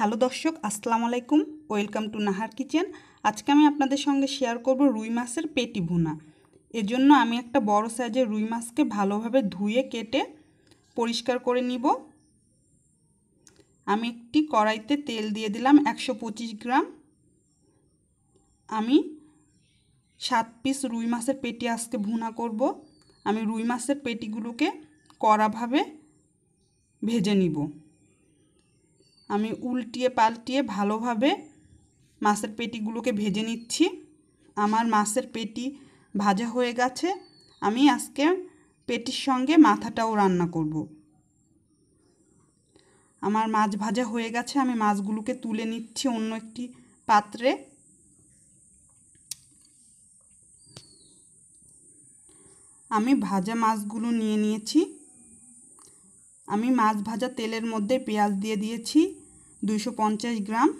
hello দর্শক আসসালামু আলাইকুম ওয়েলকাম টু নাহার কিচেন আজকে আমি আপনাদের সঙ্গে শেয়ার করব রুই মাছের পেটি ভুনা এজন্য আমি একটা বড় সাইজের রুই মাছকে ভালোভাবে ধুয়ে কেটে পরিষ্কার করে নিব আমি একটি কড়াইতে তেল দিয়ে দিলাম একশো গ্রাম আমি সাত পিস রুই মাছের পেটি আজকে ভুনা করব আমি রুই মাছের পেটিগুলোকে কড়াভাবে ভেজে নিব আমি উল্টিয়ে পাল্টিয়ে ভালোভাবে মাছের পেটিগুলোকে ভেজে নিচ্ছি আমার মাছের পেটি ভাজা হয়ে গেছে আমি আজকে পেটির সঙ্গে মাথাটাও রান্না করব আমার মাছ ভাজা হয়ে গেছে আমি মাছগুলোকে তুলে নিচ্ছি অন্য একটি পাত্রে আমি ভাজা মাছগুলো নিয়ে নিয়েছি আমি মাছ ভাজা তেলের মধ্যে পেঁয়াজ দিয়ে দিয়েছি দুইশো গ্রাম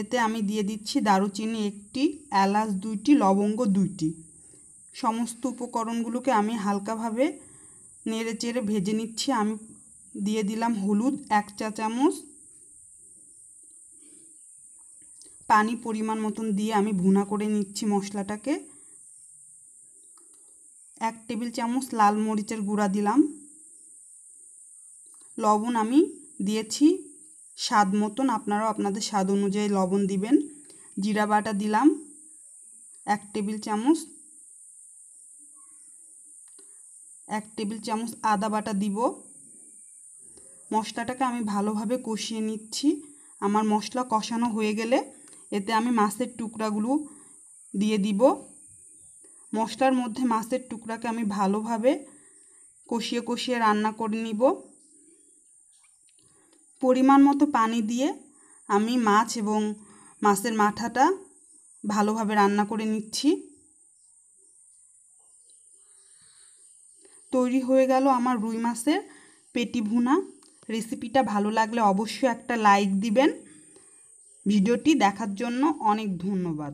এতে আমি দিয়ে দিচ্ছি দারুচিনি একটি এলাচ দুইটি লবঙ্গ দুইটি সমস্ত উপকরণগুলোকে আমি হালকাভাবে নেড়ে চেড়ে ভেজে নিচ্ছি আমি দিয়ে দিলাম হলুদ এক চা চামচ পানি পরিমাণ মতন দিয়ে আমি ভুনা করে নিচ্ছি মশলাটাকে এক টেবিল চামচ লাল মরিচের গুঁড়া দিলাম লবণ আমি দিয়েছি স্বাদ মতন আপনারাও আপনাদের স্বাদ অনুযায়ী লবণ দিবেন জিরা বাটা দিলাম এক টেবিল চামচ এক টেবিল চামচ আদা বাটা দিব মশলাটাকে আমি ভালোভাবে কষিয়ে নিচ্ছি আমার মশলা কষানো হয়ে গেলে এতে আমি মাছের টুকরাগুলো দিয়ে দিব মশলার মধ্যে মাছের টুকরাকে আমি ভালোভাবে কষিয়ে কষিয়ে রান্না করে নিব পরিমাণ মতো পানি দিয়ে আমি মাছ এবং মাছের মাথাটা ভালোভাবে রান্না করে নিচ্ছি তৈরি হয়ে গেল আমার রুই মাছের পেটি ভুনা রেসিপিটা ভালো লাগলে অবশ্যই একটা লাইক দিবেন ভিডিওটি দেখার জন্য অনেক ধন্যবাদ